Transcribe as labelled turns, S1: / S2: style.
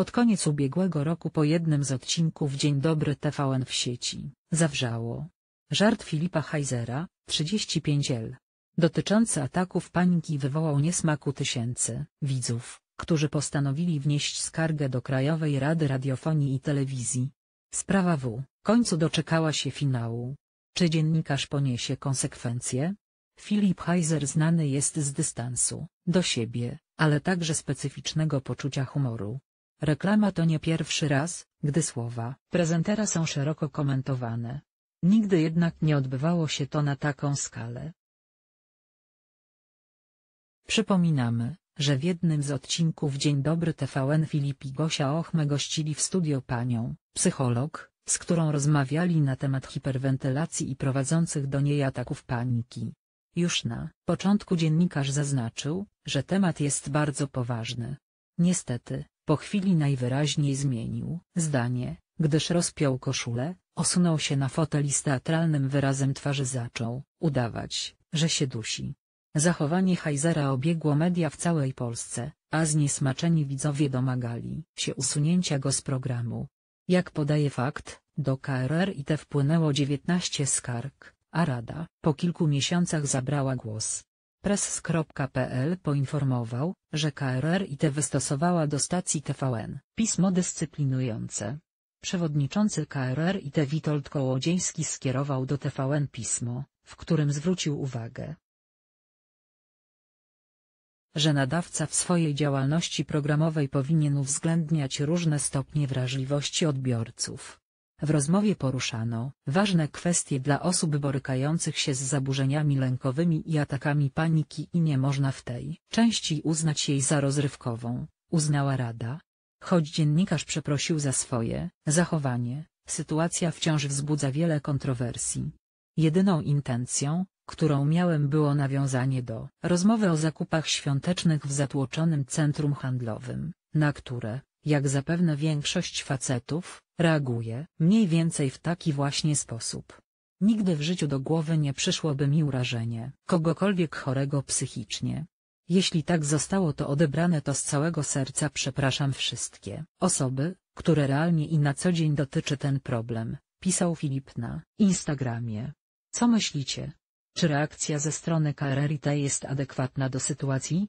S1: Pod koniec ubiegłego roku po jednym z odcinków Dzień Dobry TVN w sieci, zawrzało. Żart Filipa Heisera, 35L. Dotyczący ataków paniki wywołał niesmaku tysięcy widzów, którzy postanowili wnieść skargę do Krajowej Rady Radiofonii i Telewizji. Sprawa W. końcu doczekała się finału. Czy dziennikarz poniesie konsekwencje? Filip Heiser znany jest z dystansu, do siebie, ale także specyficznego poczucia humoru. Reklama to nie pierwszy raz, gdy słowa prezentera są szeroko komentowane. Nigdy jednak nie odbywało się to na taką skalę. Przypominamy, że w jednym z odcinków Dzień Dobry TVN Filip i Gosia Ochme gościli w studio panią, psycholog, z którą rozmawiali na temat hiperwentylacji i prowadzących do niej ataków paniki. Już na początku dziennikarz zaznaczył, że temat jest bardzo poważny. Niestety, po chwili najwyraźniej zmienił zdanie, gdyż rozpiął koszulę, osunął się na fotel i z teatralnym wyrazem twarzy zaczął udawać, że się dusi. Zachowanie Hajzera obiegło media w całej Polsce, a zniesmaczeni widzowie domagali się usunięcia go z programu. Jak podaje fakt, do KRR i te wpłynęło 19 skarg, a Rada po kilku miesiącach zabrała głos. Press.pl poinformował, że KRRiT wystosowała do stacji TVN pismo dyscyplinujące. Przewodniczący KRRiT Witold Kołodziejski skierował do TVN pismo, w którym zwrócił uwagę, że nadawca w swojej działalności programowej powinien uwzględniać różne stopnie wrażliwości odbiorców, w rozmowie poruszano ważne kwestie dla osób borykających się z zaburzeniami lękowymi i atakami paniki i nie można w tej części uznać jej za rozrywkową, uznała Rada. Choć dziennikarz przeprosił za swoje zachowanie, sytuacja wciąż wzbudza wiele kontrowersji. Jedyną intencją, którą miałem było nawiązanie do rozmowy o zakupach świątecznych w zatłoczonym centrum handlowym, na które jak zapewne większość facetów, reaguje mniej więcej w taki właśnie sposób. Nigdy w życiu do głowy nie przyszłoby mi urażenie kogokolwiek chorego psychicznie. Jeśli tak zostało to odebrane to z całego serca przepraszam wszystkie osoby, które realnie i na co dzień dotyczy ten problem, pisał Filip na Instagramie. Co myślicie? Czy reakcja ze strony Carrerita jest adekwatna do sytuacji?